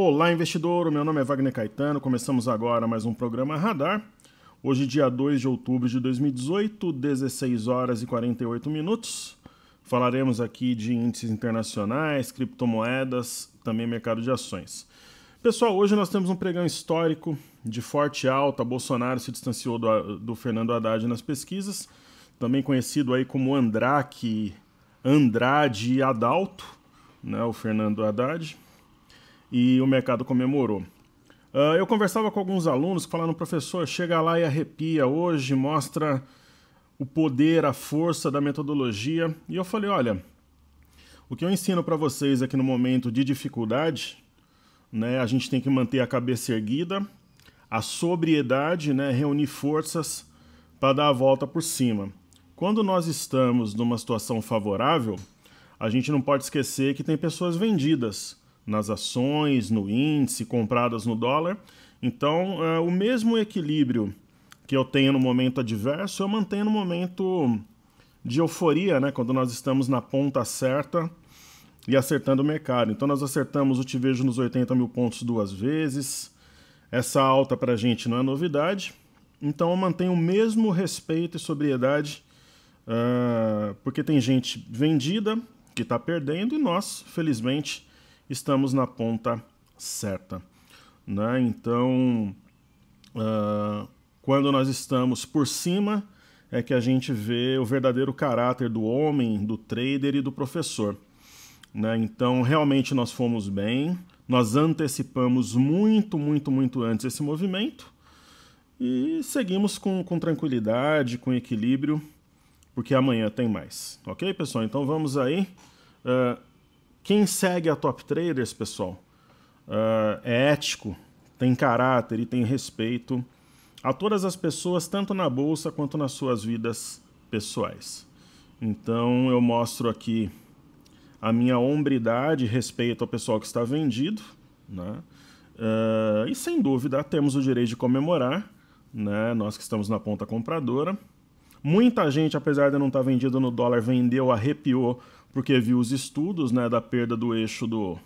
Olá, investidor. meu nome é Wagner Caetano. Começamos agora mais um programa Radar. Hoje, dia 2 de outubro de 2018, 16 horas e 48 minutos. Falaremos aqui de índices internacionais, criptomoedas, também mercado de ações. Pessoal, hoje nós temos um pregão histórico de forte alta. Bolsonaro se distanciou do, do Fernando Haddad nas pesquisas, também conhecido aí como Andraque, Andrade e Adalto, né, o Fernando Haddad e o mercado comemorou. Uh, eu conversava com alguns alunos que falaram, professor, chega lá e arrepia hoje, mostra o poder, a força da metodologia. E eu falei, olha, o que eu ensino para vocês aqui no momento de dificuldade, né, a gente tem que manter a cabeça erguida, a sobriedade, né, reunir forças para dar a volta por cima. Quando nós estamos numa situação favorável, a gente não pode esquecer que tem pessoas vendidas nas ações, no índice, compradas no dólar. Então, é, o mesmo equilíbrio que eu tenho no momento adverso, eu mantenho no momento de euforia, né? Quando nós estamos na ponta certa e acertando o mercado. Então, nós acertamos o Te Vejo nos 80 mil pontos duas vezes. Essa alta para a gente não é novidade. Então, eu mantenho o mesmo respeito e sobriedade, uh, porque tem gente vendida que está perdendo e nós, felizmente, estamos na ponta certa. Né? Então, uh, quando nós estamos por cima, é que a gente vê o verdadeiro caráter do homem, do trader e do professor. Né? Então, realmente nós fomos bem, nós antecipamos muito, muito, muito antes esse movimento e seguimos com, com tranquilidade, com equilíbrio, porque amanhã tem mais. Ok, pessoal? Então vamos aí. Uh, quem segue a Top Traders, pessoal, uh, é ético, tem caráter e tem respeito a todas as pessoas, tanto na bolsa quanto nas suas vidas pessoais. Então eu mostro aqui a minha hombridade, respeito ao pessoal que está vendido, né? Uh, e sem dúvida temos o direito de comemorar, né? Nós que estamos na ponta compradora. Muita gente, apesar de não estar vendido no dólar, vendeu, arrepiou porque viu os estudos né, da perda do eixo do.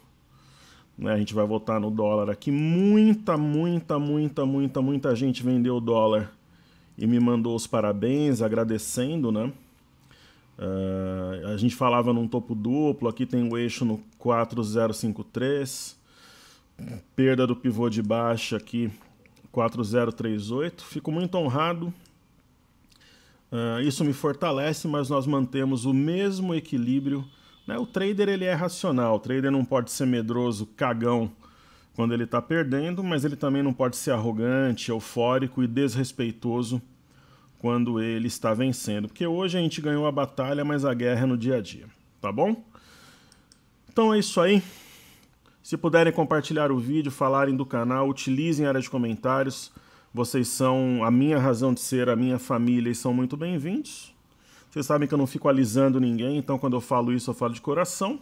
Né, a gente vai voltar no dólar aqui. Muita, muita, muita, muita, muita gente vendeu o dólar e me mandou os parabéns, agradecendo, né? Uh, a gente falava num topo duplo, aqui tem o eixo no 4053, perda do pivô de baixa aqui 4038. Fico muito honrado ah, isso me fortalece, mas nós mantemos o mesmo equilíbrio. Né? O trader ele é racional, o trader não pode ser medroso, cagão quando ele está perdendo, mas ele também não pode ser arrogante, eufórico e desrespeitoso quando ele está vencendo. Porque hoje a gente ganhou a batalha, mas a guerra é no dia a dia, tá bom? Então é isso aí. Se puderem compartilhar o vídeo, falarem do canal, utilizem a área de comentários. Vocês são a minha razão de ser, a minha família e são muito bem-vindos. Vocês sabem que eu não fico alisando ninguém, então quando eu falo isso eu falo de coração.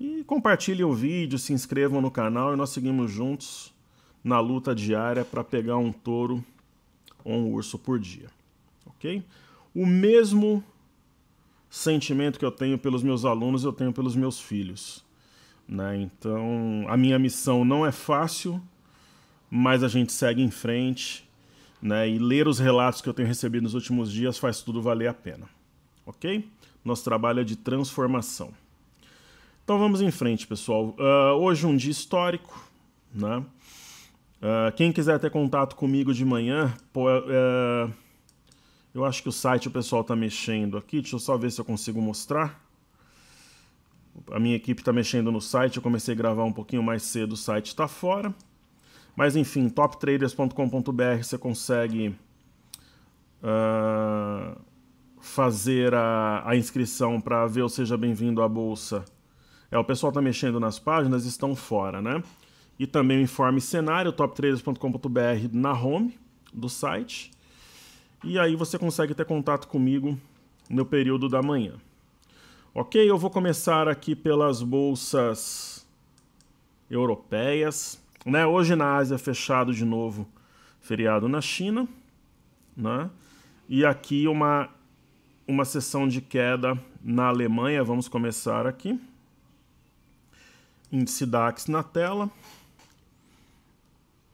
E compartilhem o vídeo, se inscrevam no canal e nós seguimos juntos na luta diária para pegar um touro ou um urso por dia. OK? O mesmo sentimento que eu tenho pelos meus alunos, eu tenho pelos meus filhos. Né? Então, a minha missão não é fácil, mas a gente segue em frente, né? E ler os relatos que eu tenho recebido nos últimos dias faz tudo valer a pena, ok? Nosso trabalho é de transformação. Então vamos em frente, pessoal. Uh, hoje um dia histórico, né? Uh, quem quiser ter contato comigo de manhã, pô, uh, eu acho que o site o pessoal está mexendo aqui. Deixa eu só ver se eu consigo mostrar. A minha equipe está mexendo no site. Eu comecei a gravar um pouquinho mais cedo, o site está fora. Mas enfim, toptraders.com.br você consegue uh, fazer a, a inscrição para ver o Seja Bem-vindo à Bolsa. É, o pessoal está mexendo nas páginas, estão fora, né? E também o informe cenário, toptraders.com.br na home do site. E aí você consegue ter contato comigo no período da manhã. Ok, eu vou começar aqui pelas bolsas europeias. Né? Hoje na Ásia é fechado de novo, feriado na China, né? E aqui uma uma sessão de queda na Alemanha, vamos começar aqui. Índice DAX na tela.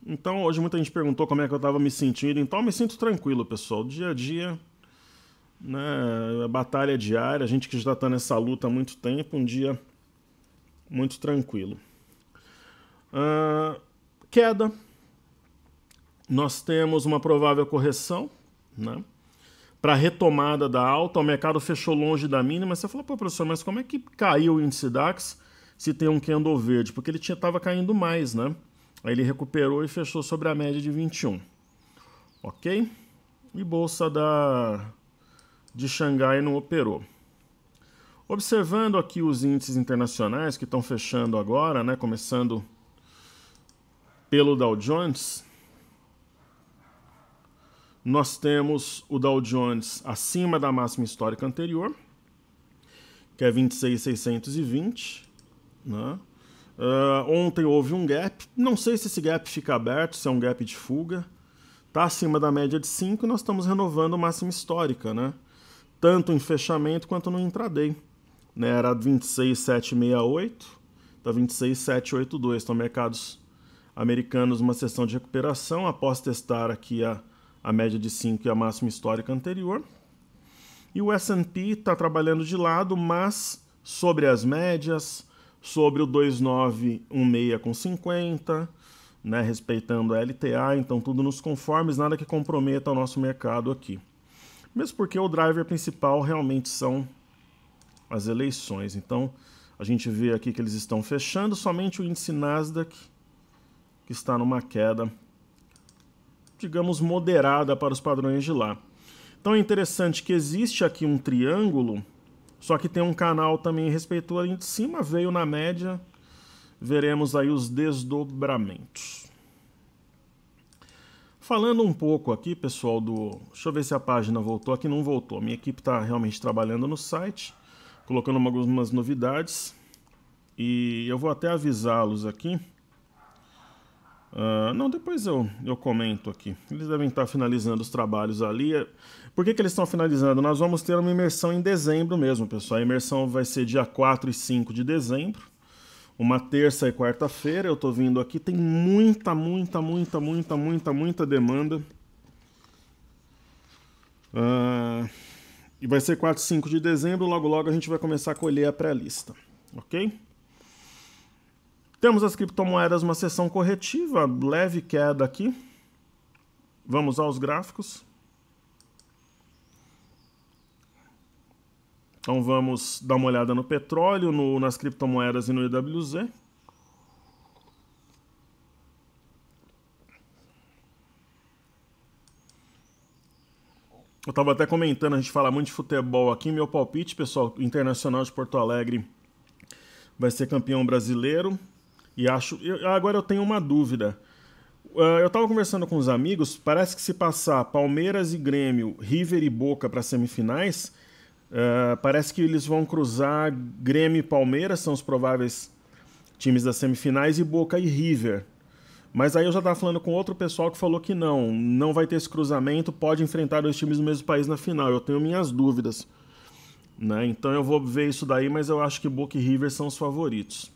Então, hoje muita gente perguntou como é que eu estava me sentindo. Então, eu me sinto tranquilo, pessoal. Dia a dia, né? É batalha diária, a gente que já está nessa luta há muito tempo, um dia muito tranquilo. Uh, queda, nós temos uma provável correção, né? Para retomada da alta, o mercado fechou longe da mínima. Você falou, pô, professor, mas como é que caiu o índice DAX se tem um candle verde? Porque ele estava caindo mais, né? Aí ele recuperou e fechou sobre a média de 21. Ok? E bolsa da de Xangai não operou. Observando aqui os índices internacionais que estão fechando agora, né, começando pelo Dow Jones, nós temos o Dow Jones acima da máxima histórica anterior, que é 26,620. Né? Uh, ontem houve um gap, não sei se esse gap fica aberto, se é um gap de fuga. Está acima da média de 5 e nós estamos renovando a máxima histórica, né? tanto em fechamento quanto no intraday. Né? Era 26,768, está 26,782, Então, mercados americanos uma sessão de recuperação após testar aqui a, a média de 5 e a máxima histórica anterior. E o S&P está trabalhando de lado, mas sobre as médias, sobre o 2916 com 50, né, respeitando a LTA, então tudo nos conformes, nada que comprometa o nosso mercado aqui. Mesmo porque o driver principal realmente são as eleições. Então, a gente vê aqui que eles estão fechando somente o índice Nasdaq está numa queda, digamos, moderada para os padrões de lá. Então é interessante que existe aqui um triângulo, só que tem um canal também respeitou ali de cima, veio na média, veremos aí os desdobramentos. Falando um pouco aqui, pessoal, do. Deixa eu ver se a página voltou aqui. Não voltou. Minha equipe está realmente trabalhando no site, colocando algumas novidades. E eu vou até avisá-los aqui Uh, não, depois eu, eu comento aqui. Eles devem estar finalizando os trabalhos ali. É, por que, que eles estão finalizando? Nós vamos ter uma imersão em dezembro mesmo, pessoal. A imersão vai ser dia 4 e 5 de dezembro, uma terça e quarta-feira. Eu estou vindo aqui, tem muita, muita, muita, muita, muita, muita demanda. Uh, e vai ser 4 e 5 de dezembro. Logo, logo a gente vai começar a colher a pré-lista, ok? Temos as criptomoedas, uma sessão corretiva, leve queda aqui. Vamos aos gráficos. Então vamos dar uma olhada no petróleo, no, nas criptomoedas e no IWZ. Eu estava até comentando, a gente fala muito de futebol aqui. Meu palpite, pessoal, Internacional de Porto Alegre vai ser campeão brasileiro. E acho. Eu, agora eu tenho uma dúvida. Uh, eu estava conversando com os amigos, parece que se passar Palmeiras e Grêmio, River e Boca para semifinais, uh, parece que eles vão cruzar Grêmio e Palmeiras, são os prováveis times das semifinais, e Boca e River. Mas aí eu já estava falando com outro pessoal que falou que não, não vai ter esse cruzamento, pode enfrentar dois times do mesmo país na final. Eu tenho minhas dúvidas. Né? Então eu vou ver isso daí, mas eu acho que Boca e River são os favoritos.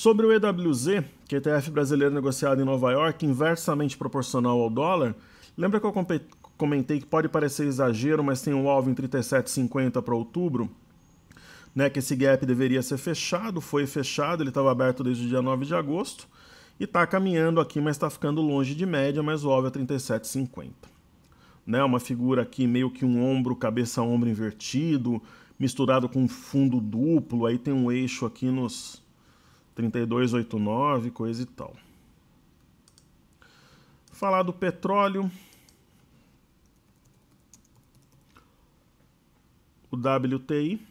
Sobre o EWZ, que é ETF brasileiro negociado em Nova York, inversamente proporcional ao dólar, lembra que eu comentei que pode parecer exagero, mas tem um alvo em 37,50 para outubro? Né, que esse gap deveria ser fechado, foi fechado, ele estava aberto desde o dia 9 de agosto e está caminhando aqui, mas está ficando longe de média, mas o alvo é 37,50. Né, uma figura aqui meio que um ombro, cabeça-ombro invertido, misturado com um fundo duplo, aí tem um eixo aqui nos 32,89, coisa e tal. Falar do petróleo. O WTI,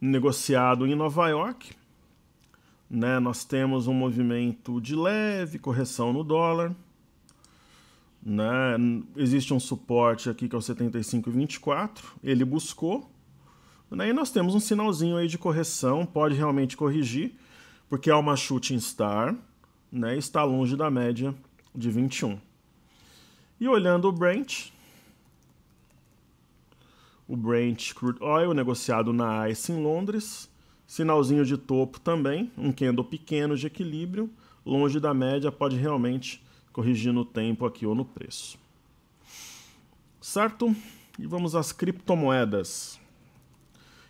negociado em Nova York. Né, nós temos um movimento de leve correção no dólar. Né? Existe um suporte aqui que é o 75,24. Ele buscou, né? E nós temos um sinalzinho aí de correção, pode realmente corrigir, porque é uma shooting star, né? está longe da média de 21. E olhando o Brent, o Brent Crude Oil negociado na ICE em Londres, sinalzinho de topo também, um candle pequeno de equilíbrio, longe da média, pode realmente corrigir no tempo aqui ou no preço. Certo? E vamos às criptomoedas.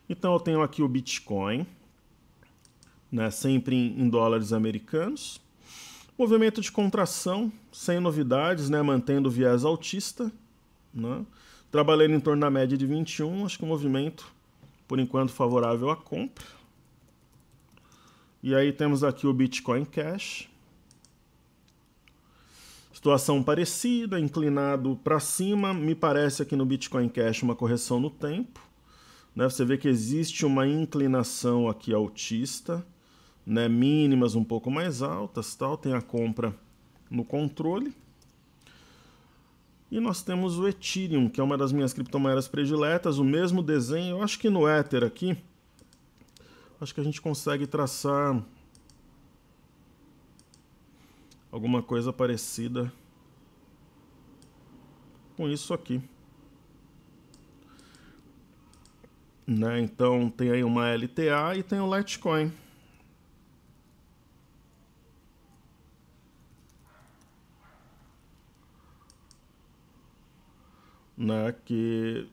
Então eu tenho aqui o Bitcoin, né, sempre em dólares americanos. Movimento de contração, sem novidades, né, mantendo o viés altista. Né? Trabalhando em torno da média de 21, acho que o movimento, por enquanto, favorável à compra. E aí temos aqui o Bitcoin Cash. Situação parecida, inclinado para cima. Me parece aqui no Bitcoin Cash uma correção no tempo. Né? Você vê que existe uma inclinação aqui altista, né? mínimas um pouco mais altas, tal. tem a compra no controle. E nós temos o Ethereum, que é uma das minhas criptomoedas prediletas, o mesmo desenho. Eu acho que no Ether aqui, acho que a gente consegue traçar alguma coisa parecida com isso aqui. Né? Então tem aí uma LTA e tem o Litecoin. Né? Que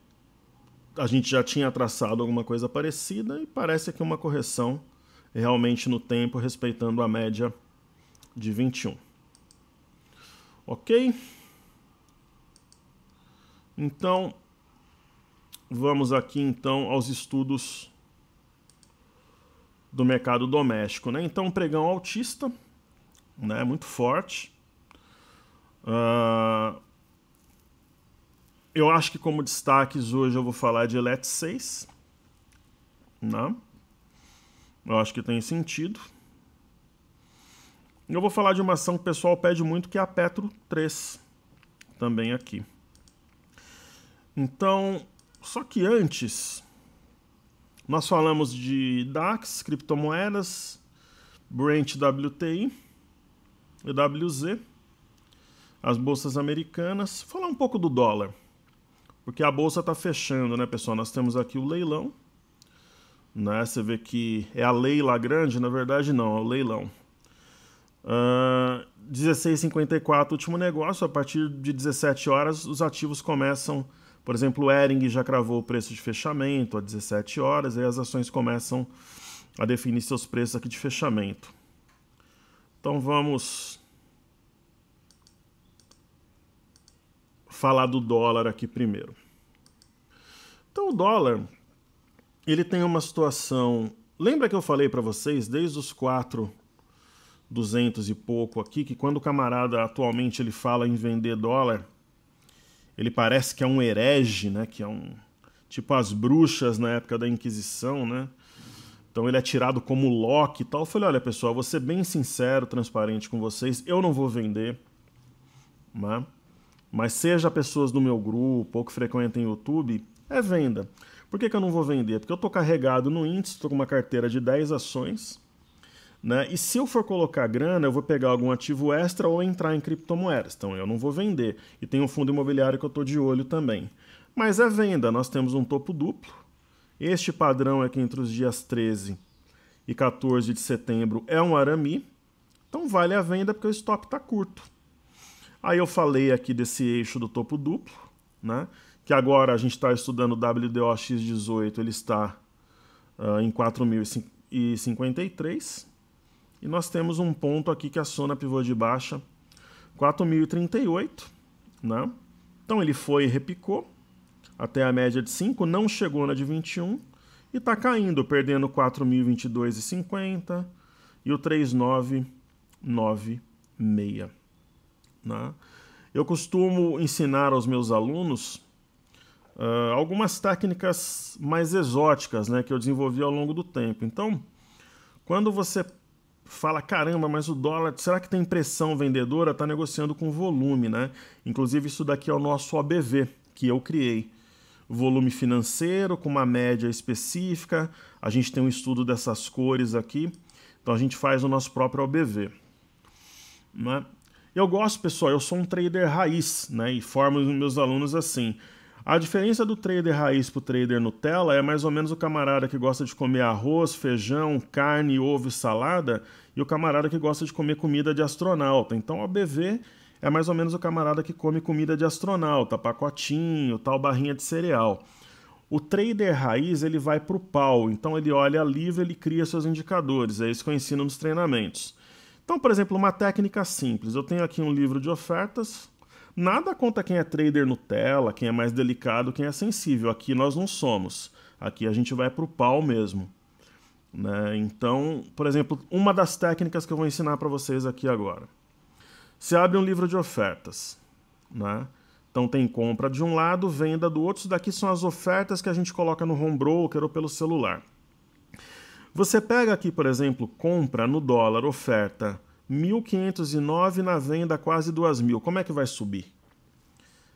a gente já tinha traçado alguma coisa parecida e parece que uma correção realmente no tempo, respeitando a média de 21. Ok? Então, vamos aqui então aos estudos do mercado doméstico. Né? Então, pregão autista, né? muito forte. Uh, eu acho que como destaques hoje eu vou falar de Elet 6. Né? Eu acho que tem sentido. Eu vou falar de uma ação que o pessoal pede muito, que é a Petro 3, também aqui. Então, só que antes, nós falamos de DAX, criptomoedas, Brent WTI, EWZ, as bolsas americanas. Falar um pouco do dólar, porque a bolsa está fechando, né, pessoal? Nós temos aqui o leilão, né? Você vê que é a Leila Grande, na verdade não, é o leilão. Uh, ah, 16,54 último negócio, a partir de 17 horas os ativos começam a por exemplo, o Ering já cravou o preço de fechamento a 17 horas, aí as ações começam a definir seus preços aqui de fechamento. Então vamos falar do dólar aqui primeiro. Então o dólar, ele tem uma situação. Lembra que eu falei para vocês desde os 4 200 e pouco aqui que quando o camarada atualmente ele fala em vender dólar, ele parece que é um herege, né? Que é um tipo as bruxas na época da Inquisição, né? Então ele é tirado como Loki e tal. Eu falei, olha pessoal, vou ser bem sincero, transparente com vocês, eu não vou vender, né? Mas seja pessoas do meu grupo ou que frequentem YouTube, é venda. Por que, que eu não vou vender? Porque eu tô carregado no índice, estou com uma carteira de 10 ações, né? E se eu for colocar grana, eu vou pegar algum ativo extra ou entrar em criptomoedas. Então eu não vou vender. E tem um fundo imobiliário que eu estou de olho também. Mas é venda, nós temos um topo duplo. Este padrão aqui é entre os dias 13 e 14 de setembro é um arami. Então vale a venda porque o stop está curto. Aí eu falei aqui desse eixo do topo duplo, né? que agora a gente está estudando o WDOX18, ele está uh, em 4.053. E nós temos um ponto aqui que aciona pivô de baixa, 4.038, né? Então ele foi e repicou até a média de 5, não chegou na de 21 e está caindo, perdendo 4.022,50 e o 3.996. Né? Eu costumo ensinar aos meus alunos uh, algumas técnicas mais exóticas né, que eu desenvolvi ao longo do tempo. Então, quando você fala, caramba, mas o dólar, será que tem pressão vendedora? Está negociando com volume, né? Inclusive, isso daqui é o nosso OBV, que eu criei. Volume financeiro, com uma média específica. A gente tem um estudo dessas cores aqui. Então, a gente faz o nosso próprio OBV. Né? Eu gosto, pessoal, eu sou um trader raiz, né? E formo os meus alunos assim. A diferença do trader raiz para o trader Nutella é mais ou menos o camarada que gosta de comer arroz, feijão, carne, ovo e salada e o camarada que gosta de comer comida de astronauta. Então, o ABV é mais ou menos o camarada que come comida de astronauta, pacotinho, tal barrinha de cereal. O trader raiz ele vai para o pau, então ele olha a livre, ele cria seus indicadores, é isso que eu ensino nos treinamentos. Então, por exemplo, uma técnica simples. Eu tenho aqui um livro de ofertas, Nada conta quem é trader Nutella, quem é mais delicado, quem é sensível. Aqui nós não somos. Aqui a gente vai para o pau mesmo. Né? Então, por exemplo, uma das técnicas que eu vou ensinar para vocês aqui agora. Você abre um livro de ofertas. Né? Então tem compra de um lado, venda do outro. Isso daqui são as ofertas que a gente coloca no home broker ou pelo celular. Você pega aqui, por exemplo, compra no dólar, oferta 1.509 na venda, quase 2.000. Como é que vai subir?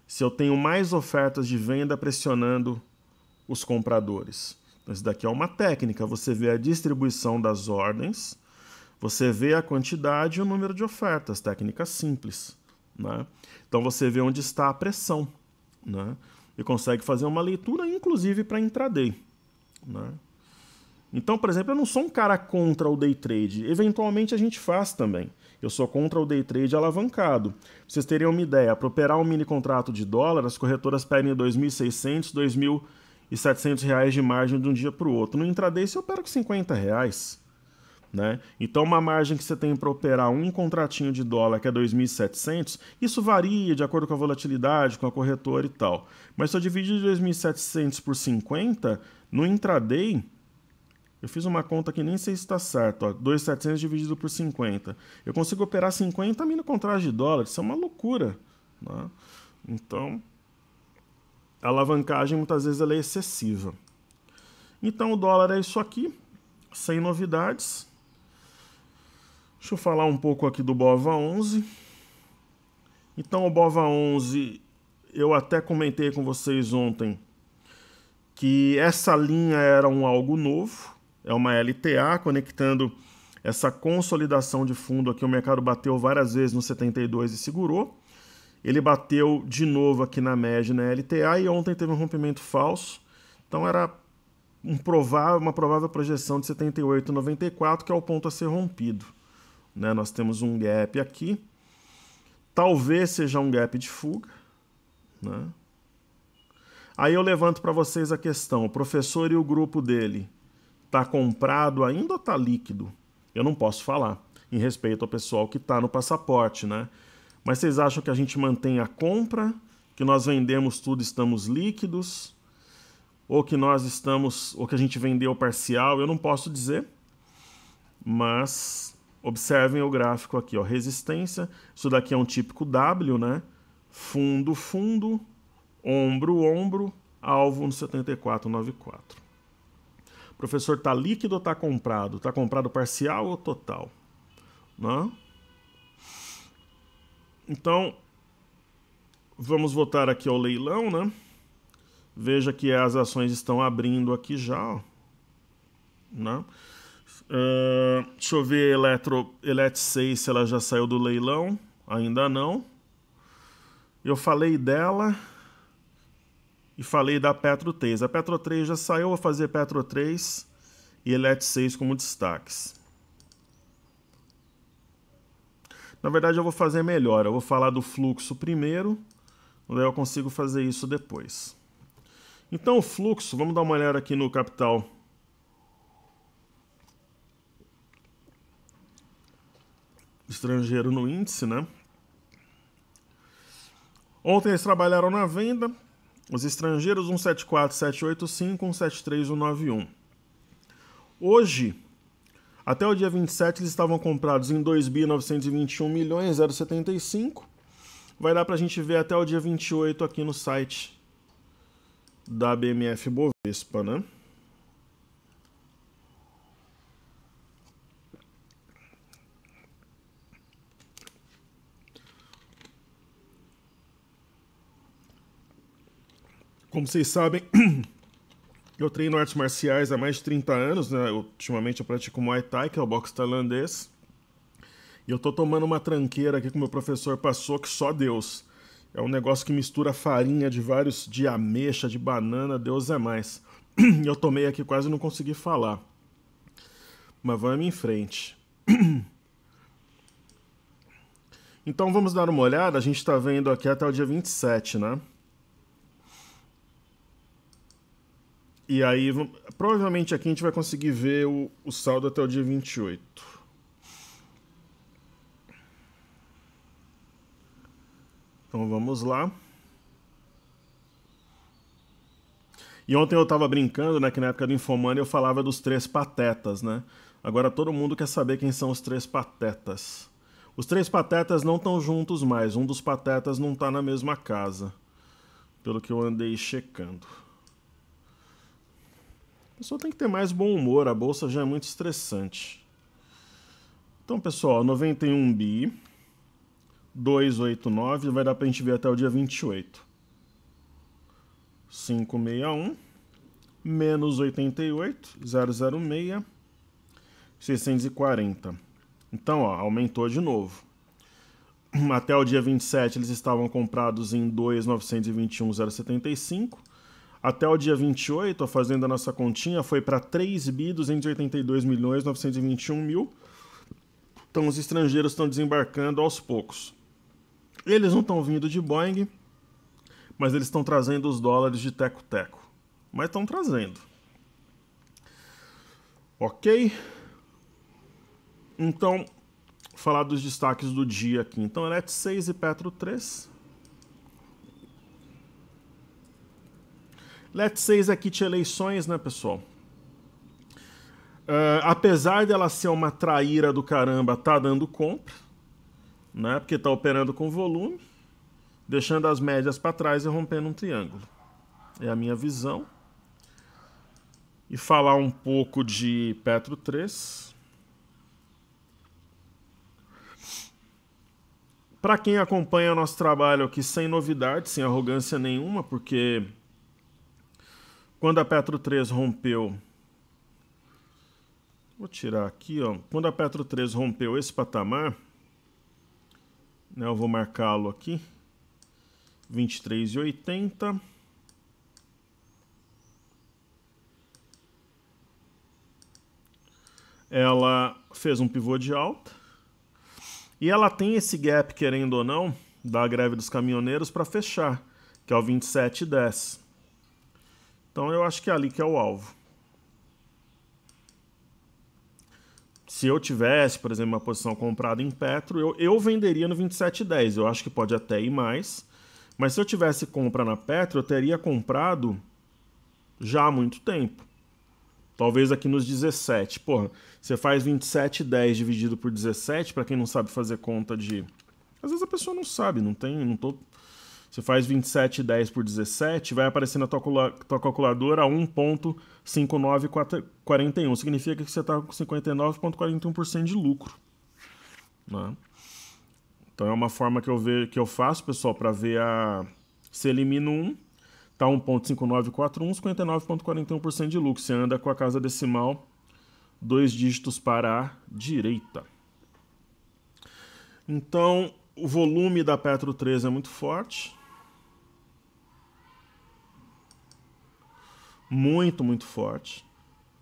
Se eu tenho mais ofertas de venda pressionando os compradores. Então, isso daqui é uma técnica. Você vê a distribuição das ordens, você vê a quantidade e o número de ofertas. Técnica simples. Né? Então, você vê onde está a pressão. Né? E consegue fazer uma leitura, inclusive, para intraday. Né? Então, por exemplo, eu não sou um cara contra o day trade. Eventualmente a gente faz também. Eu sou contra o day trade alavancado. Pra vocês terem uma ideia, para operar um mini contrato de dólar, as corretoras pedem 2.600, 2.700 reais de margem de um dia para o outro. No intraday eu opera com 50 reais. Né? Então, uma margem que você tem para operar um contratinho de dólar que é 2.700, isso varia de acordo com a volatilidade, com a corretora e tal. Mas se eu dividir 2.700 por 50, no intraday eu fiz uma conta que nem sei se está certo, ó, 2.700 dividido por 50. Eu consigo operar 50 mil contratos de dólares, isso é uma loucura. Né? Então, a alavancagem muitas vezes ela é excessiva. Então o dólar é isso aqui, sem novidades. Deixa eu falar um pouco aqui do BOVA 11. Então o BOVA 11, eu até comentei com vocês ontem que essa linha era um algo novo, é uma LTA conectando essa consolidação de fundo aqui. O mercado bateu várias vezes no 72 e segurou. Ele bateu de novo aqui na média na LTA e ontem teve um rompimento falso. Então era um provável, uma provável projeção de 78,94, que é o ponto a ser rompido. Né? Nós temos um gap aqui. Talvez seja um gap de fuga. Né? Aí eu levanto para vocês a questão: o professor e o grupo dele Tá comprado ainda ou tá líquido? Eu não posso falar em respeito ao pessoal que está no passaporte, né? Mas vocês acham que a gente mantém a compra, que nós vendemos tudo, estamos líquidos, ou que nós estamos, ou que a gente vendeu parcial? Eu não posso dizer, mas observem o gráfico aqui, ó, resistência. Isso daqui é um típico W, né? Fundo, fundo, ombro, ombro, alvo no 7494. Professor, tá líquido ou tá comprado? Tá comprado parcial ou total? Né? Então, vamos voltar aqui ao leilão, né? Veja que as ações estão abrindo aqui já, ó, né? Uh, deixa eu ver Eletro, Elet 6 se ela já saiu do leilão. Ainda não. Eu falei dela e falei da Petro 3. A Petro 3 já saiu, vou fazer Petro 3 e Elet 6 como destaques. Na verdade, eu vou fazer melhor. Eu vou falar do fluxo primeiro, daí eu consigo fazer isso depois. Então, o fluxo, vamos dar uma olhada aqui no capital. Estrangeiro no índice, né? Ontem eles trabalharam na venda, os estrangeiros 174, 785, 173, 191. Hoje, até o dia 27, eles estavam comprados em 2.921 milhões 075. Vai dar para a gente ver até o dia 28 aqui no site da BMF Bovespa, né? Como vocês sabem, eu treino artes marciais há mais de 30 anos, né? Ultimamente eu pratico Muay Thai, que é o boxe tailandês. E eu tô tomando uma tranqueira aqui que o meu professor passou, que só Deus. É um negócio que mistura farinha de vários, de ameixa, de banana, Deus é mais. eu tomei aqui quase não consegui falar. Mas vamos em frente. então vamos dar uma olhada, a gente tá vendo aqui até o dia 27, né? E aí, provavelmente aqui a gente vai conseguir ver o, o saldo até o dia 28. Então vamos lá. E ontem eu estava brincando, né, que na época do Infomania eu falava dos três patetas, né? Agora todo mundo quer saber quem são os três patetas. Os três patetas não estão juntos mais, um dos patetas não está na mesma casa, pelo que eu andei checando pessoa tem que ter mais bom humor, a bolsa já é muito estressante. Então, pessoal, 91 bi, 289, vai dar para a gente ver até o dia 28. 561, menos 88, 006, 640. Então, ó, aumentou de novo. Até o dia 27 eles estavam comprados em 2,921,075 até o dia 28, fazendo a nossa continha, foi para 3.282.921.000. milhões mil. Então os estrangeiros estão desembarcando aos poucos. Eles não estão vindo de Boeing, mas eles estão trazendo os dólares de teco-teco. Mas estão trazendo. Ok? Então, falar dos destaques do dia aqui. Então, Elet 6 e Petro 3. Let's say a kit eleições, né, pessoal? Uh, apesar dela ser uma traíra do caramba, tá dando compra, né? Porque tá operando com volume, deixando as médias para trás e rompendo um triângulo. É a minha visão. E falar um pouco de Petro 3. Para quem acompanha o nosso trabalho aqui sem novidade, sem arrogância nenhuma, porque quando a Petro 3 rompeu. Vou tirar aqui, ó. Quando a Petro 3 rompeu esse patamar, né, eu vou marcá-lo aqui. 23,80. Ela fez um pivô de alta. E ela tem esse gap, querendo ou não, da greve dos caminhoneiros para fechar, que é o 27,10. Então eu acho que é ali que é o alvo. Se eu tivesse, por exemplo, uma posição comprada em Petro, eu, eu venderia no 27,10. Eu acho que pode até ir mais. Mas se eu tivesse compra na Petro, eu teria comprado já há muito tempo. Talvez aqui nos 17. Porra, você faz 27,10 dividido por 17, para quem não sabe fazer conta de. Às vezes a pessoa não sabe, não tem. Não tô você faz 27,10 por 17, vai aparecer na tua, tua calculadora 1,5941. Significa que você está com 59,41% de lucro. Né? Então é uma forma que eu, ve, que eu faço, pessoal, para ver a. Se elimina um, tá 1,5941, 59,41% de lucro. Você anda com a casa decimal, dois dígitos para a direita. Então, o volume da Petro 13 é muito forte, muito, muito forte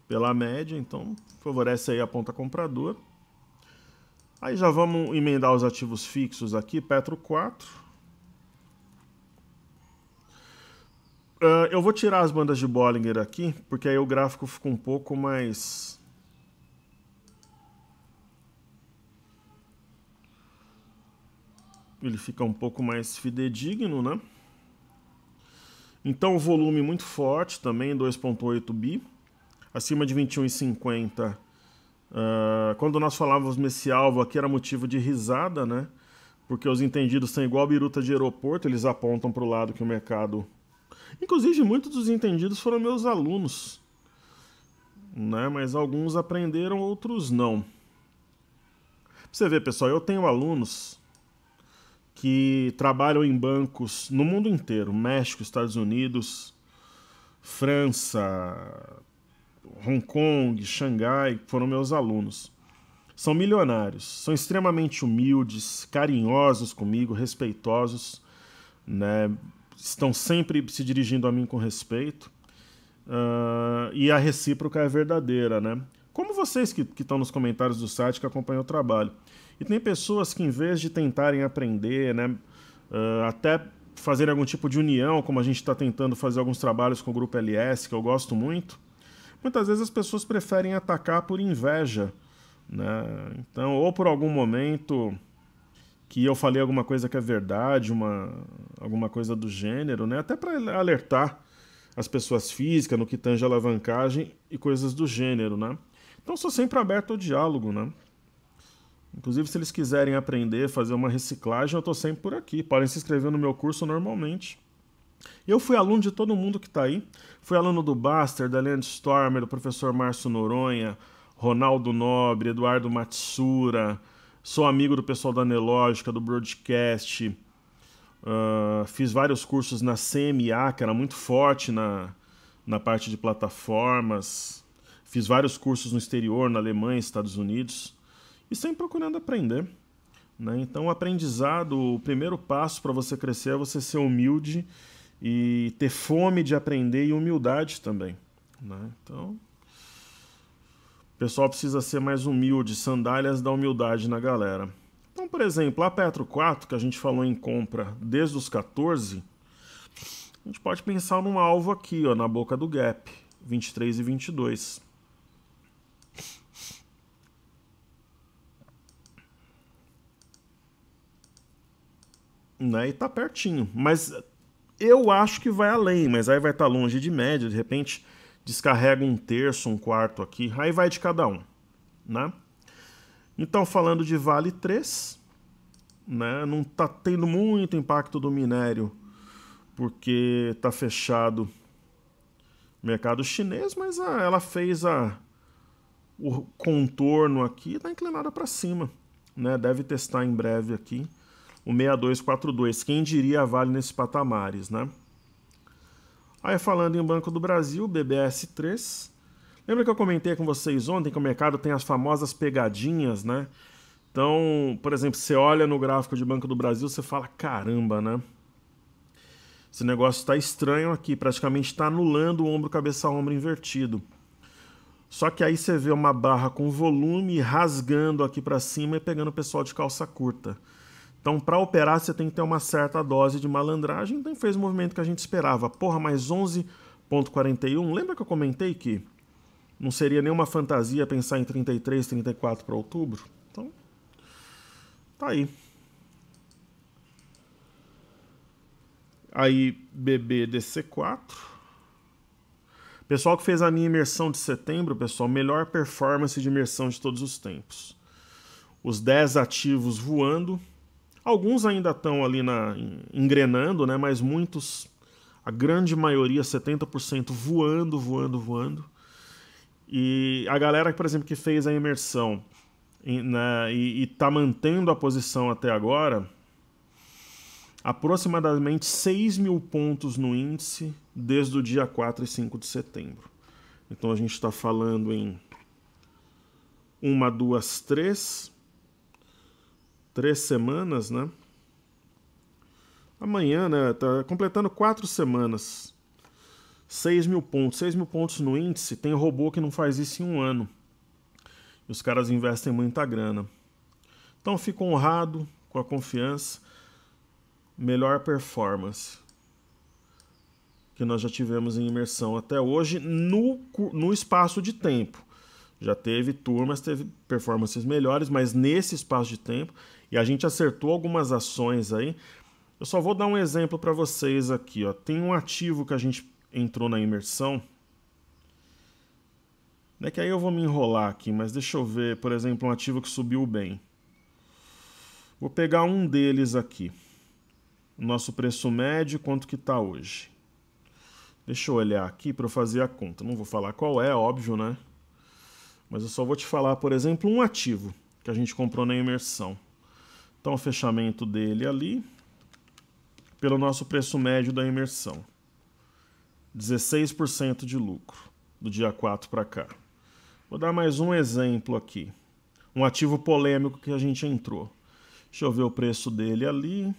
pela média, então favorece aí a ponta compradora. Aí já vamos emendar os ativos fixos aqui, Petro 4. Uh, ah, eu vou tirar as bandas de Bollinger aqui, porque aí o gráfico fica um pouco mais... Ele fica um pouco mais fidedigno, né? Então, volume muito forte também, 2,8 bi, acima de 21,50. Uh, ah, quando nós falávamos nesse alvo aqui, era motivo de risada, né? Porque os entendidos são igual biruta de aeroporto, eles apontam para o lado que o mercado. Inclusive, muitos dos entendidos foram meus alunos, né? Mas alguns aprenderam, outros não. Pra você ver, pessoal, eu tenho alunos que trabalham em bancos no mundo inteiro México, Estados Unidos, França, Hong Kong, Xangai foram meus alunos. São milionários, são extremamente humildes, carinhosos comigo, respeitosos, né? estão sempre se dirigindo a mim com respeito. Uh, e a recíproca é verdadeira, né? como vocês que, estão nos comentários do site que acompanham o trabalho. E tem pessoas que, em vez de tentarem aprender, né, uh, até fazer algum tipo de união, como a gente está tentando fazer alguns trabalhos com o grupo LS, que eu gosto muito, muitas vezes as pessoas preferem atacar por inveja. Né? Então, ou por algum momento que eu falei alguma coisa que é verdade, uma, alguma coisa do gênero, né? até para alertar as pessoas físicas no que tange alavancagem e coisas do gênero. Né? Então sou sempre aberto ao diálogo, né? Inclusive, se eles quiserem aprender, fazer uma reciclagem, eu estou sempre por aqui. Podem se inscrever no meu curso normalmente. Eu fui aluno de todo mundo que está aí. Fui aluno do Baster, da Leandro Stormer, do professor Márcio Noronha, Ronaldo Nobre, Eduardo Matsura. Sou amigo do pessoal da Nelógica, do Broadcast. Uh, fiz vários cursos na CMA, que era muito forte na, na parte de plataformas. Fiz vários cursos no exterior, na Alemanha, Estados Unidos, e sempre procurando aprender. Né? Então, o aprendizado, o primeiro passo para você crescer é você ser humilde e ter fome de aprender e humildade também. Né? Então, o pessoal precisa ser mais humilde, sandálias da humildade na galera. Então, por exemplo, a Petro 4, que a gente falou em compra desde os 14, a gente pode pensar num alvo aqui, ó, na boca do gap, 23 e 22. né? E tá pertinho. Mas eu acho que vai além, mas aí vai estar tá longe de média, de repente descarrega um terço, um quarto aqui, aí vai de cada um, né? Então, falando de Vale 3, né? Não tá tendo muito impacto do minério porque tá fechado o mercado chinês, mas a, ela fez a o contorno aqui tá inclinada para cima, né? Deve testar em breve aqui o 6242. Quem diria vale nesses patamares, né? Aí falando em Banco do Brasil, BBS3. Lembra que eu comentei com vocês ontem que o mercado tem as famosas pegadinhas, né? Então, por exemplo, você olha no gráfico de Banco do Brasil, você fala, caramba, né? Esse negócio está estranho aqui, praticamente está anulando o ombro cabeça ombro invertido. Só que aí você vê uma barra com volume rasgando aqui para cima e pegando o pessoal de calça curta. Então, para operar, você tem que ter uma certa dose de malandragem. Então, fez o movimento que a gente esperava. Porra, mais 11,41. Lembra que eu comentei que não seria nenhuma fantasia pensar em 33, 34 para outubro? Então, tá aí. Aí, BBDC4. Pessoal que fez a minha imersão de setembro, pessoal, melhor performance de imersão de todos os tempos. Os 10 ativos voando Alguns ainda estão ali na, engrenando, né? mas muitos, a grande maioria, 70%, voando, voando, voando. E a galera, por exemplo, que fez a imersão e, né, está mantendo a posição até agora, aproximadamente 6 mil pontos no índice desde o dia 4 e 5 de setembro. Então a gente está falando em uma, duas, três, três semanas, né? Amanhã, né? Tá completando quatro semanas. 6 mil pontos. 6 mil pontos no índice. Tem robô que não faz isso em um ano. E os caras investem muita grana. Então fico honrado com a confiança. Melhor performance que nós já tivemos em imersão até hoje no, no espaço de tempo. Já teve turmas, teve performances melhores, mas nesse espaço de tempo e a gente acertou algumas ações aí. Eu só vou dar um exemplo para vocês aqui. Ó. Tem um ativo que a gente entrou na imersão. É que aí eu vou me enrolar aqui, mas deixa eu ver, por exemplo, um ativo que subiu bem. Vou pegar um deles aqui. Nosso preço médio, quanto que está hoje. Deixa eu olhar aqui para fazer a conta. Não vou falar qual é, óbvio, né? Mas eu só vou te falar, por exemplo, um ativo que a gente comprou na imersão. Então, o fechamento dele ali, pelo nosso preço médio da imersão. 16% de lucro do dia 4 para cá. Vou dar mais um exemplo aqui. Um ativo polêmico que a gente entrou. Deixa eu ver o preço dele ali.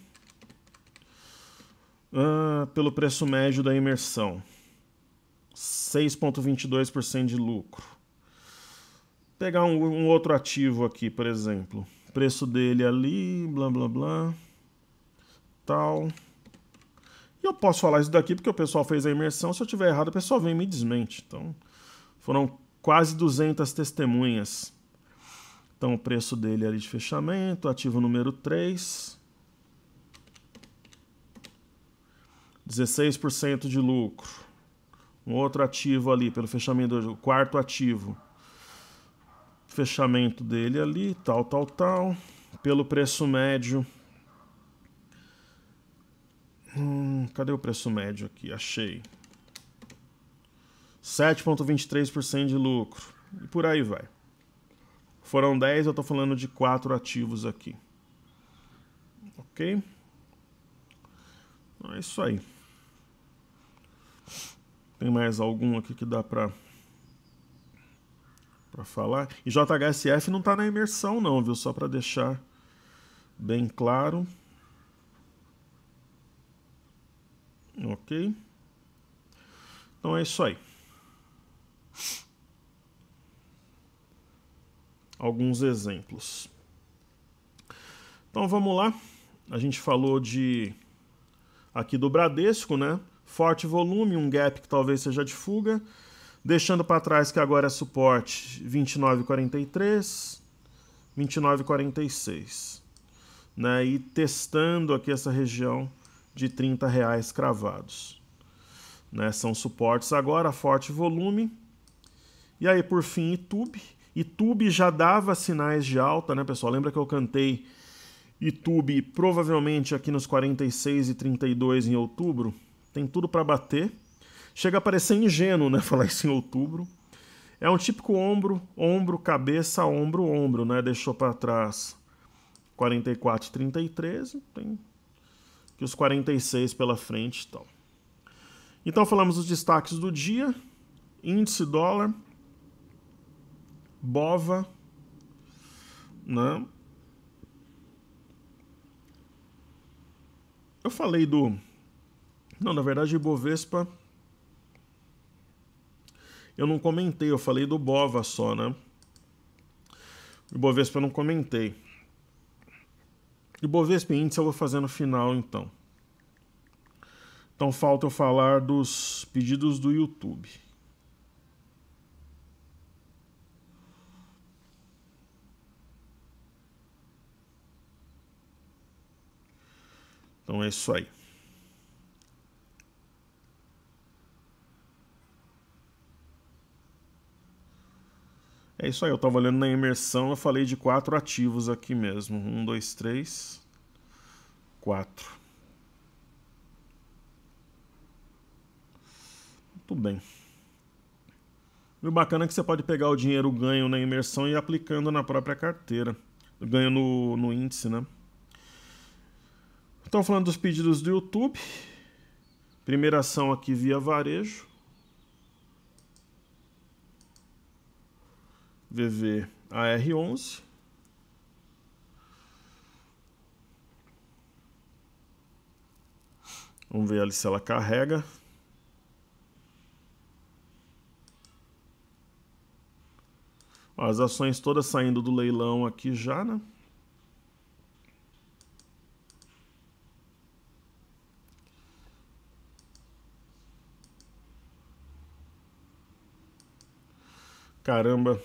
Ah, pelo preço médio da imersão. 6,22% de lucro. Pegar um, um outro ativo aqui, por exemplo preço dele ali, blá blá blá, tal. E eu posso falar isso daqui porque o pessoal fez a imersão, se eu tiver errado o pessoal vem e me desmente. Então, foram quase 200 testemunhas. Então o preço dele ali de fechamento, ativo número 3. 16% de lucro. Um outro ativo ali pelo fechamento, o quarto ativo, fechamento dele ali, tal, tal, tal, pelo preço médio. Hum, cadê o preço médio aqui? Achei. 7,23% de lucro. E por aí vai. Foram 10, eu estou falando de 4 ativos aqui. Ok? Então é isso aí. Tem mais algum aqui que dá para para falar. E JHSF não está na imersão, não, viu? Só para deixar bem claro. Ok? Então é isso aí. Alguns exemplos. Então vamos lá. A gente falou de aqui do Bradesco, né? Forte volume, um gap que talvez seja de fuga. Deixando para trás que agora é suporte 29,43, 29,46. Né? E testando aqui essa região de 30 reais cravados. Né? São suportes agora, forte volume. E aí, por fim, YouTube. YouTube já dava sinais de alta, né, pessoal? Lembra que eu cantei YouTube provavelmente aqui nos 46 e 32 em outubro? Tem tudo para bater. Chega a parecer ingênuo, né? Falar isso em outubro. É um típico ombro, ombro, cabeça, ombro, ombro, né? Deixou para trás 44, 33, tem que os 46 pela frente então Então falamos os destaques do dia, índice dólar, Bova, né? Eu falei do Não, na verdade, Bovespa eu não comentei, eu falei do Bova só, né? O Bovespa eu não comentei. E Bovespa e índice eu vou fazer no final, então. Então falta eu falar dos pedidos do YouTube. Então é isso aí. É isso aí, eu estava olhando na imersão, eu falei de quatro ativos aqui mesmo. Um, dois, três, quatro. Muito bem. E o bacana é que você pode pegar o dinheiro ganho na imersão e ir aplicando na própria carteira. Ganho no, no índice, né? Estão falando dos pedidos do YouTube. Primeira ação aqui via varejo. VV AR11. Vamos ver ali se ela carrega. As ações todas saindo do leilão aqui já, né? Caramba.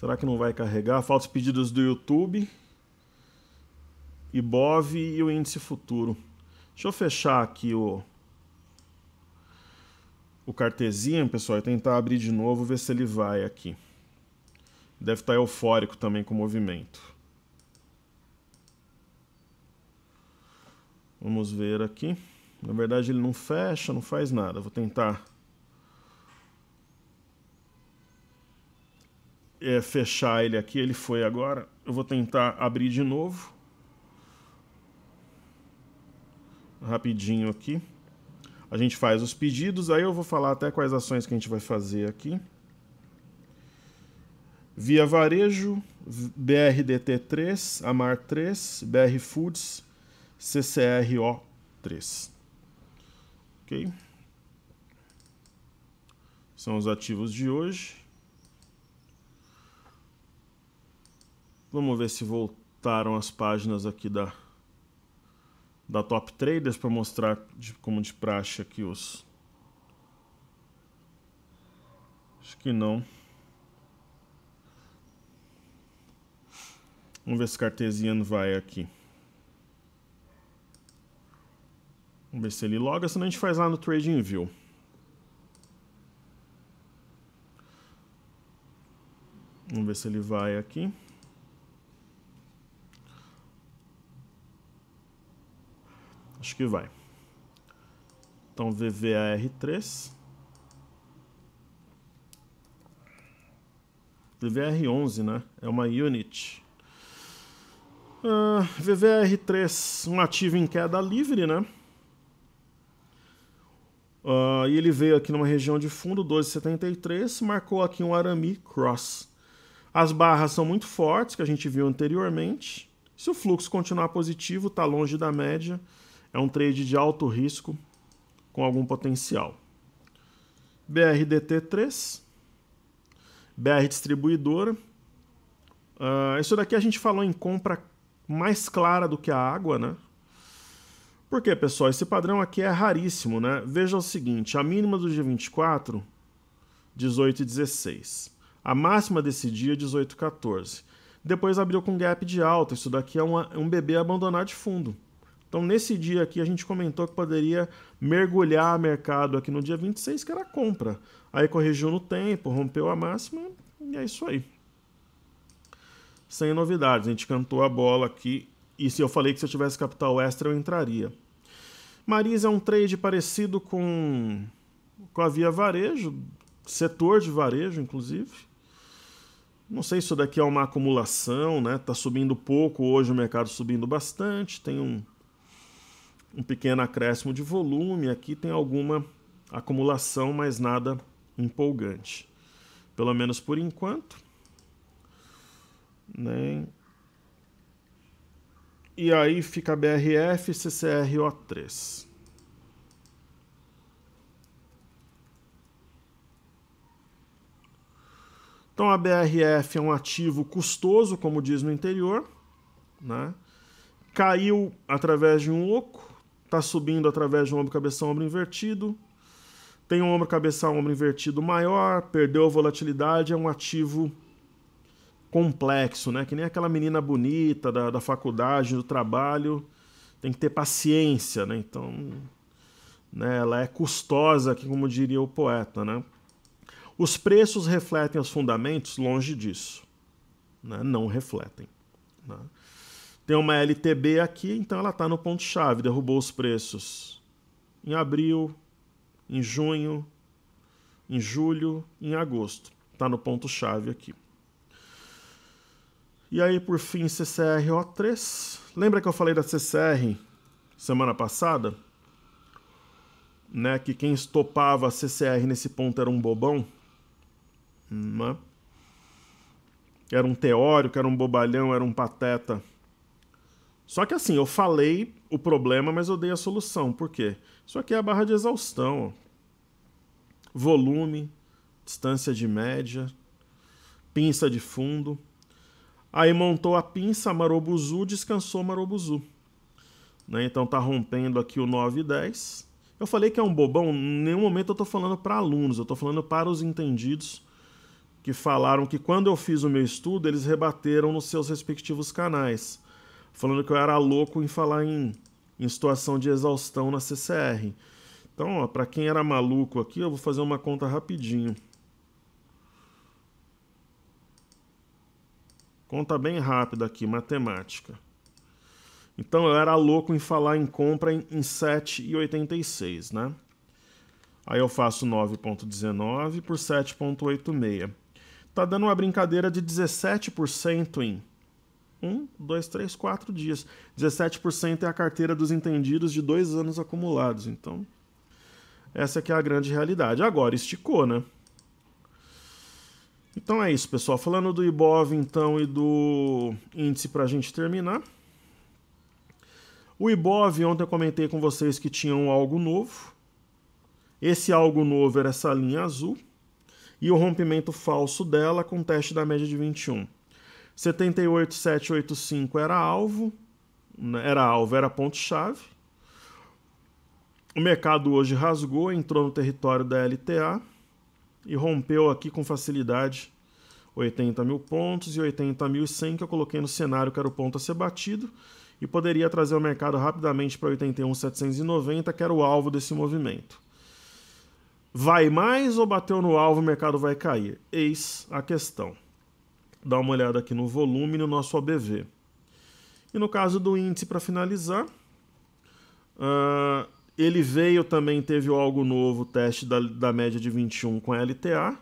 Será que não vai carregar? Falta os pedidos do YouTube, IBOV e o índice futuro. Deixa eu fechar aqui o, o Cartesian, pessoal, e tentar abrir de novo, ver se ele vai aqui. Deve estar eufórico também com o movimento. Vamos ver aqui. Na verdade, ele não fecha, não faz nada. Vou tentar é, fechar ele aqui, ele foi agora. Eu vou tentar abrir de novo. Rapidinho aqui. A gente faz os pedidos, aí eu vou falar até quais ações que a gente vai fazer aqui. Via Varejo, BRDT3, Amar3, BR Foods, CCRO3. Ok? São os ativos de hoje. Vamos ver se voltaram as páginas aqui da, da Top Traders para mostrar de, como de praxe aqui os... Acho que não. Vamos ver se Cartesiano vai aqui. Vamos ver se ele loga, senão a gente faz lá no Trading View. Vamos ver se ele vai aqui. Acho que vai. Então, VVAR3. VVR11, né? É uma unit. Uh, ah, VVR3, um ativo em queda livre, né? Uh, e ele veio aqui numa região de fundo, 12,73, marcou aqui um arami cross. As barras são muito fortes, que a gente viu anteriormente. Se o fluxo continuar positivo, está longe da média, é um trade de alto risco com algum potencial. BRDT3, BR distribuidora. Uh, isso daqui a gente falou em compra mais clara do que a água, né? Porque, pessoal, esse padrão aqui é raríssimo, né? Veja o seguinte, a mínima do dia 24, 18 e 16. A máxima desse dia, 18 e 14. Depois abriu com gap de alta, isso daqui é uma, um bebê abandonado de fundo. Então, nesse dia aqui, a gente comentou que poderia mergulhar mercado aqui no dia 26, que era compra. Aí corrigiu no tempo, rompeu a máxima e é isso aí. Sem novidades, a gente cantou a bola aqui. E se eu falei que se eu tivesse capital extra, eu entraria. Marisa é um trade parecido com, com a Via Varejo, setor de varejo, inclusive. Não sei se isso daqui é uma acumulação, né? Tá subindo pouco, hoje o mercado subindo bastante, tem um um pequeno acréscimo de volume, aqui tem alguma acumulação, mas nada empolgante. Pelo menos por enquanto. Né? E aí fica BRF CCRO3. Então a BRF é um ativo custoso, como diz no interior, né? caiu através de um oco, Está subindo através de um ombro cabeça ombro invertido. Tem um ombro cabeça ombro invertido maior, perdeu a volatilidade, é um ativo complexo, né? Que nem aquela menina bonita da, da faculdade, do trabalho. Tem que ter paciência, né? Então, né, ela é custosa, que como diria o poeta, né? Os preços refletem os fundamentos? Longe disso. Né? Não refletem. Né? Tem uma LTB aqui, então ela está no ponto-chave, derrubou os preços em abril, em junho, em julho, em agosto. Está no ponto-chave aqui. E aí, por fim, CCRO3. Lembra que eu falei da CCR semana passada? Né, que quem estopava a CCR nesse ponto era um bobão? Hum, né? Era um teórico, era um bobalhão, era um pateta. Só que assim, eu falei o problema, mas eu dei a solução. Por quê? Isso aqui é a barra de exaustão. Ó. Volume, distância de média, pinça de fundo. Aí montou a pinça Marobuzu, descansou Marobuzu. Né? Então tá rompendo aqui o 9 e 10. Eu falei que é um bobão, em nenhum momento eu estou falando para alunos, eu estou falando para os entendidos que falaram que quando eu fiz o meu estudo, eles rebateram nos seus respectivos canais falando que eu era louco em falar em, em situação de exaustão na CCR. Então, para quem era maluco aqui, eu vou fazer uma conta rapidinho. Conta bem rápida aqui, matemática. Então eu era louco em falar em compra em, 7,86, né? Aí eu faço 9,19 por 7,86. Tá dando uma brincadeira de 17% em um, dois, três, quatro dias. 17% é a carteira dos entendidos de dois anos acumulados. Então, essa é que é a grande realidade. Agora, esticou, né? Então é isso, pessoal. Falando do Ibov, então, e do índice para a gente terminar. O Ibov, ontem eu comentei com vocês que tinha um algo novo. Esse algo novo era essa linha azul. E o rompimento falso dela com o teste da média de 21. 78785 era alvo, né, era alvo, era ponto-chave. O mercado hoje rasgou, entrou no território da LTA e rompeu aqui com facilidade 80 mil pontos e 80.100 que eu coloquei no cenário que era o ponto a ser batido e poderia trazer o mercado rapidamente para 81.790 que era o alvo desse movimento. Vai mais ou bateu no alvo o mercado vai cair? Eis a questão dar uma olhada aqui no volume no nosso OBV. E no caso do índice, para finalizar, uh, ele veio também, teve algo novo, teste da, da média de 21 com LTA.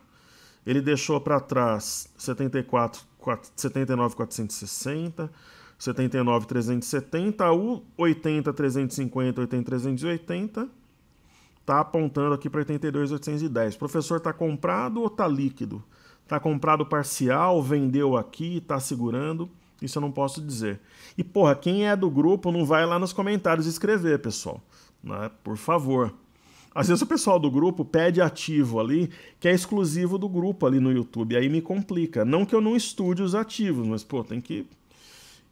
Ele deixou para trás 74, 4, 79, 460, 79, 80, 350, 80, 380. apontando aqui para 82.810. professor, está comprado ou está líquido? Está comprado parcial, vendeu aqui, está segurando. Isso eu não posso dizer. E, porra, quem é do grupo não vai lá nos comentários escrever, pessoal. Né? Por favor. Às vezes o pessoal do grupo pede ativo ali, que é exclusivo do grupo ali no YouTube. Aí me complica. Não que eu não estude os ativos, mas, pô, tem que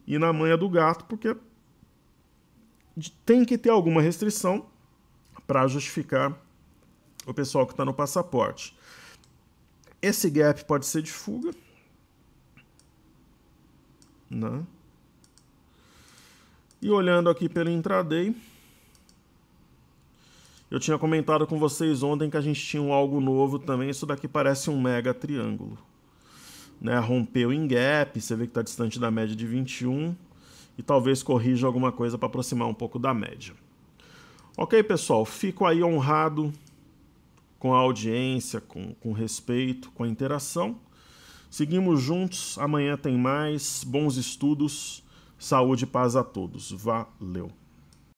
ir na manha do gato, porque tem que ter alguma restrição para justificar o pessoal que está no passaporte. Esse gap pode ser de fuga. Né? E olhando aqui pelo intraday, eu tinha comentado com vocês ontem que a gente tinha um algo novo também. Isso daqui parece um mega triângulo. Né? Rompeu em gap, você vê que está distante da média de 21 e talvez corrija alguma coisa para aproximar um pouco da média. Ok, pessoal? Fico aí honrado com a audiência, com, com respeito, com a interação. Seguimos juntos, amanhã tem mais, bons estudos, saúde e paz a todos. Valeu!